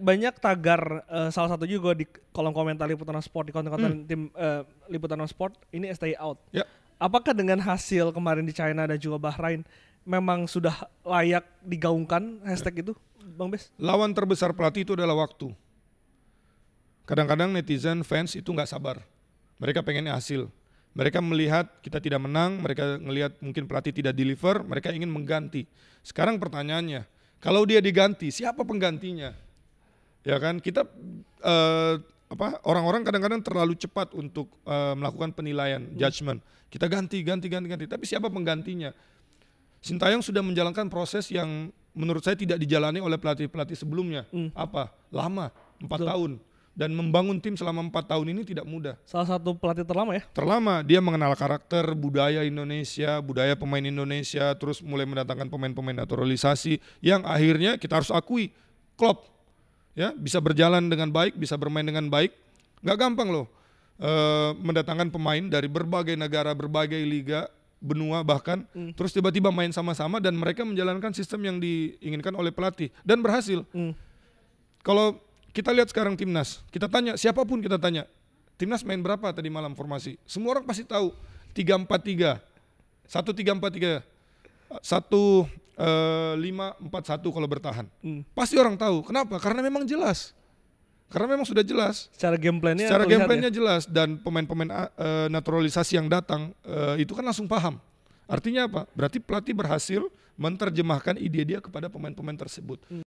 banyak tagar uh, salah satu juga di kolom komentar liputan sport di konten-konten hmm. tim uh, liputan sport ini stay out. Yep. Ya. Apakah dengan hasil kemarin di China dan juga Bahrain memang sudah layak digaungkan hashtag itu, Bang Bes? Lawan terbesar pelatih itu adalah waktu. Kadang-kadang netizen fans itu nggak sabar. Mereka pengen hasil. Mereka melihat kita tidak menang, mereka melihat mungkin pelatih tidak deliver, mereka ingin mengganti. Sekarang pertanyaannya, kalau dia diganti, siapa penggantinya? ya kan kita uh, apa orang-orang kadang-kadang terlalu cepat untuk uh, melakukan penilaian hmm. judgement kita ganti ganti ganti ganti tapi siapa penggantinya sintayong sudah menjalankan proses yang menurut saya tidak dijalani oleh pelatih-pelatih sebelumnya hmm. apa lama empat tahun dan membangun tim selama empat tahun ini tidak mudah. Salah satu pelatih terlama ya? Terlama, dia mengenal karakter, budaya Indonesia, budaya pemain Indonesia, terus mulai mendatangkan pemain-pemain naturalisasi yang akhirnya kita harus akui, Klopp ya bisa berjalan dengan baik, bisa bermain dengan baik. Gak gampang loh e, mendatangkan pemain dari berbagai negara, berbagai liga, benua bahkan, mm. terus tiba-tiba main sama-sama dan mereka menjalankan sistem yang diinginkan oleh pelatih dan berhasil. Mm. Kalau kita lihat sekarang timnas, kita tanya siapapun kita tanya, timnas main berapa tadi malam formasi? Semua orang pasti tahu tiga empat tiga, satu tiga empat tiga, satu Eh, lima empat satu kalau bertahan hmm. pasti orang tahu kenapa karena memang jelas karena memang sudah jelas cara gameplaynya cara gameplaynya ya? jelas dan pemain-pemain uh, naturalisasi yang datang uh, itu kan langsung paham artinya apa berarti pelatih berhasil menerjemahkan ide dia kepada pemain-pemain tersebut hmm.